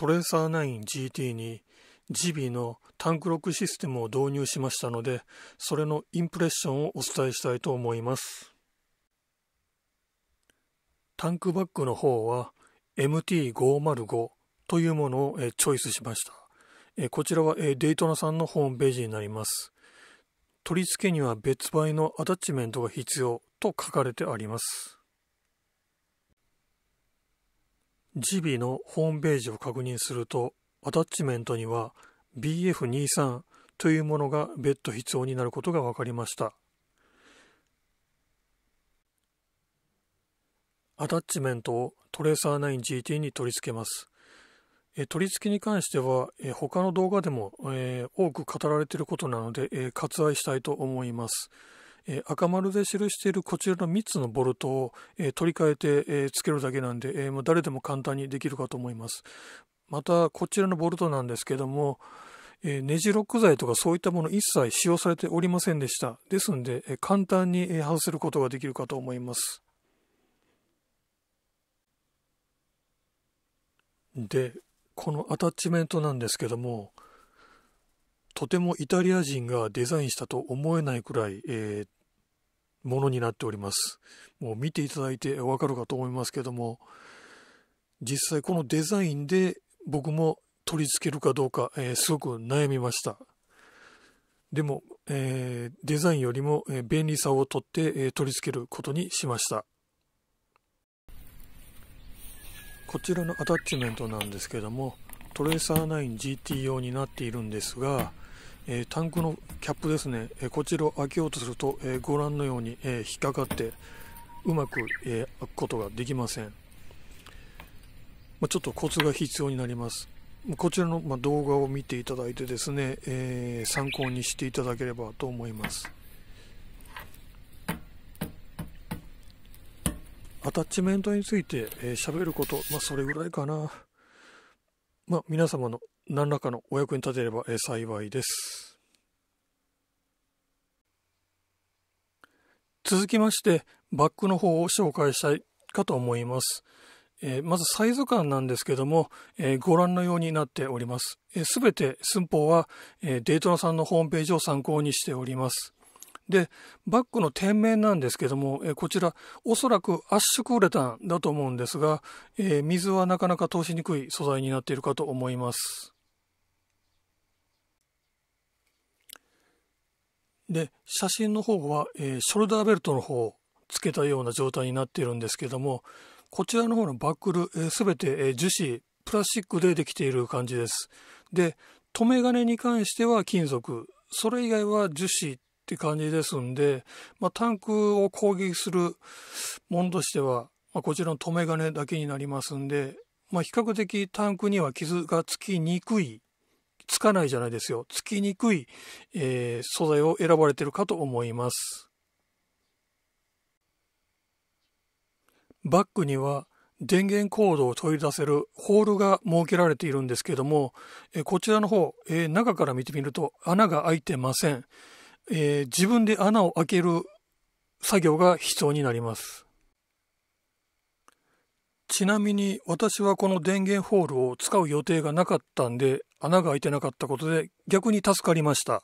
トレーサー 9GT に GB のタンクロックシステムを導入しましたので、それのインプレッションをお伝えしたいと思います。タンクバッグの方は MT505 というものをチョイスしました。こちらはデイトナさんのホームページになります。取り付けには別売のアタッチメントが必要と書かれてあります。ジ b のホームページを確認すると、アタッチメントには BF23 というものが別途必要になることが分かりました。アタッチメントをトレーサー 9GT に取り付けます。取り付けに関しては、え他の動画でも、え多く語られていることなので、え割愛したいと思います。え赤丸で記しているこちらの3つのボルトを、え取り替えて、えつけるだけなんで、えもう誰でも簡単にできるかと思います。またこちらのボルトなんですけども、えネジロック剤とかそういったもの一切使用されておりませんでした。ですので、え簡単に、え外せることができるかと思います。で、このアタッチメントなんですけども、とてもイタリア人がデザインしたと思えないくらい、えー、ものになっております。もう見ていただいてわかるかと思いますけども、実際このデザインで僕も取り付けるかどうか、えー、すごく悩みました。でも、えー、デザインよりも便利さをとって、えー、取り付けることにしました。こちらのアタッチメントなんですけども、トレーサー 9GT 用になっているんですが、えー、タンクのキャップですね、えこちらを開けようとすると、えご覧のように、え引っかかってうまく、え開くことができません、まあ、ちょっとコツが必要になりますこちらの、ま動画を見ていただいてですね、え参考にしていただければと思いますアタッチメントについて喋、えー、ること、まあ、それぐらいかな。まあ、皆様の何らかのお役に立てれば、え幸いです。続きまして、バッグの方を紹介したいかと思います。えー、まずサイズ感なんですけども、えー、ご覧のようになっております。す、えー、て寸法は、えー、デイトナさんのホームページを参考にしております。で、バッグの店名なんですけども、えこちら、おそらく圧縮ウレタンだと思うんですが、えー、水はなかなか通しにくい素材になっているかと思います。で、写真の方は、えー、ショルダーベルトの方をつけたような状態になっているんですけども、こちらの方のバックル、えー、て、えー、樹脂、プラスチックでできている感じです。で、留め金に関しては金属、それ以外は樹脂って感じですんで、まあ、タンクを攻撃するものとしては、まあ、こちらの留め金だけになりますんで、まあ、比較的タンクには傷がつきにくい、つかないじゃないですよ。つきにくい、えー、素材を選ばれてるかと思います。バックには電源コードを取り出せるホールが設けられているんですけども、えこちらの方、え中から見てみると穴が開いてません。えー、自分で穴を開ける作業が必要になります。ちなみに私はこの電源ホールを使う予定がなかったんで穴が開いてなかったことで逆に助かりました。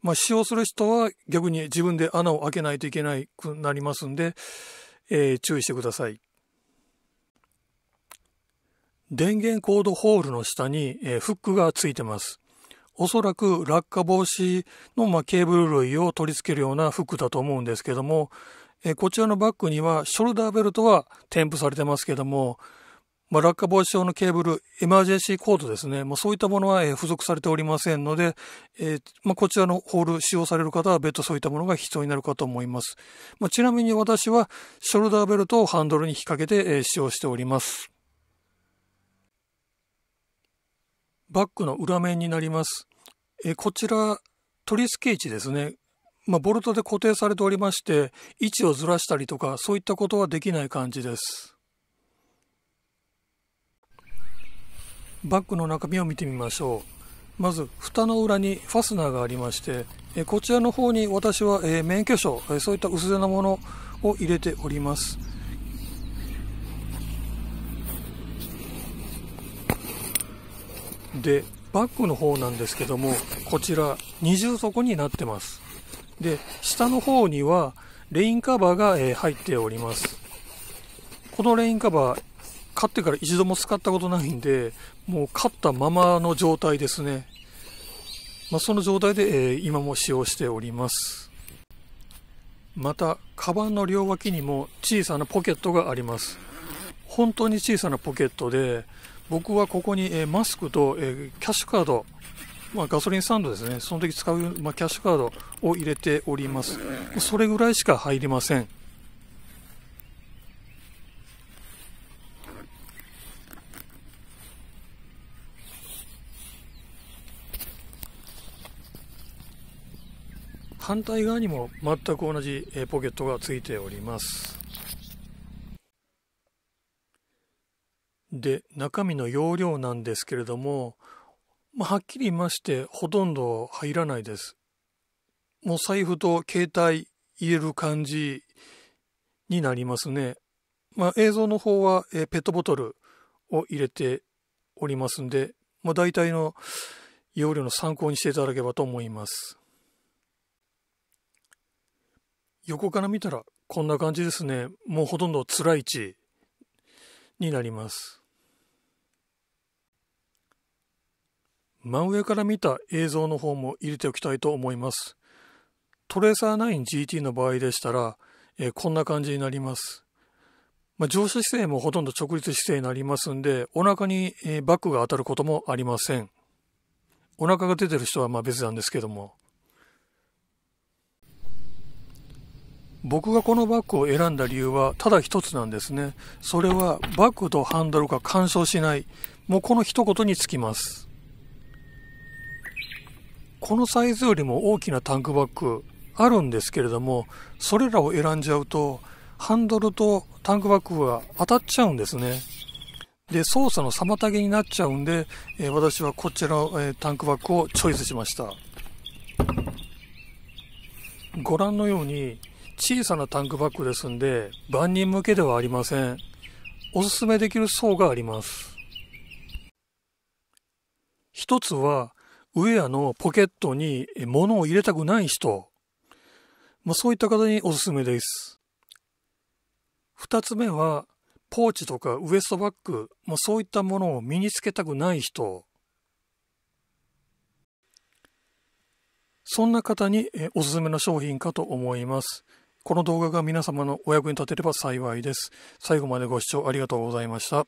まあ使用する人は逆に自分で穴を開けないといけなくなりますんで、えー、注意してください。電源コードホールの下に、えー、フックがついてます。おそらく落下防止の、まケーブル類を取り付けるようなフックだと思うんですけども、えこちらのバッグにはショルダーベルトは添付されてますけども、ま落下防止用のケーブル、エマージェンシーコードですね。まあ、そういったものは、え付属されておりませんので、えー、まあ、こちらのホール使用される方は別途そういったものが必要になるかと思います。まあ、ちなみに私はショルダーベルトをハンドルに引っ掛けて、え使用しております。バッグの裏面になります。えこちら、トリスケ位置ですね。まあ、ボルトで固定されておりまして、位置をずらしたりとか、そういったことはできない感じです。バッグの中身を見てみましょう。まず、蓋の裏にファスナーがありまして、えこちらの方に私は、え免許証、えそういった薄手なものを入れております。で、バッグの方なんですけども、こちら二重底になってます。で、下の方にはレインカバーが、えー、入っております。このレインカバー、買ってから一度も使ったことないんで、もう買ったままの状態ですね。まあ、その状態で、えー、今も使用しております。また、カバンの両脇にも小さなポケットがあります。本当に小さなポケットで、僕はここに、えマスクと、えキャッシュカード、まあ、ガソリンスタンドですね、その時使う、まあ、キャッシュカードを入れております。それぐらいしか入りません。反対側にも全く同じポケットがついております。で、中身の容量なんですけれども、まあ、はっきり言いまして、ほとんど入らないです。もう財布と携帯入れる感じになりますね。まあ、映像の方は、えペットボトルを入れておりますんで、まあ、大体の容量の参考にしていただければと思います。横から見たらこんな感じですね。もうほとんどつらい位置になります。真上から見た映像の方も入れておきたいと思います。トレーサー 9GT の場合でしたら、えー、こんな感じになります。まあ、乗車姿勢もほとんど直立姿勢になりますんで、お腹に、えー、バックが当たることもありません。お腹が出てる人はまあ別なんですけども。僕がこのバッグを選んだ理由はただ一つなんですね。それはバッグとハンドルが干渉しない。もうこの一言につきます。このサイズよりも大きなタンクバッグあるんですけれども、それらを選んじゃうと、ハンドルとタンクバッグが当たっちゃうんですね。で、操作の妨げになっちゃうんで、えー、私はこちらの、えー、タンクバッグをチョイスしました。ご覧のように小さなタンクバッグですんで、万人向けではありません。おすすめできる層があります。一つはウェアのポケットに物を入れたくない人、まあ、そういった方におすすめです。二つ目は、ポーチとかウエストバッグ、まあ、そういったものを身につけたくない人、そんな方におすすめの商品かと思います。この動画が皆様のお役に立てれば幸いです。最後までご視聴ありがとうございました。